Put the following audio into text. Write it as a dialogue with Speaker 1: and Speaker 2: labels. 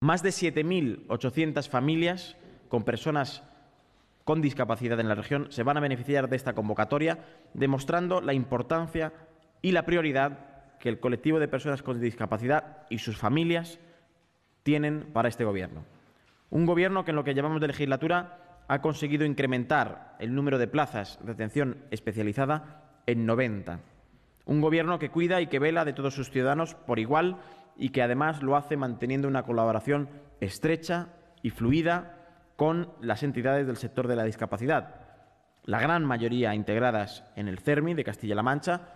Speaker 1: Más de 7.800 familias con personas con discapacidad en la región se van a beneficiar de esta convocatoria, demostrando la importancia y la prioridad que el colectivo de personas con discapacidad y sus familias tienen para este Gobierno. Un Gobierno que en lo que llevamos de legislatura ha conseguido incrementar el número de plazas de atención especializada en 90. Un Gobierno que cuida y que vela de todos sus ciudadanos por igual y que además lo hace manteniendo una colaboración estrecha y fluida con las entidades del sector de la discapacidad, la gran mayoría integradas en el CERMI de Castilla-La Mancha,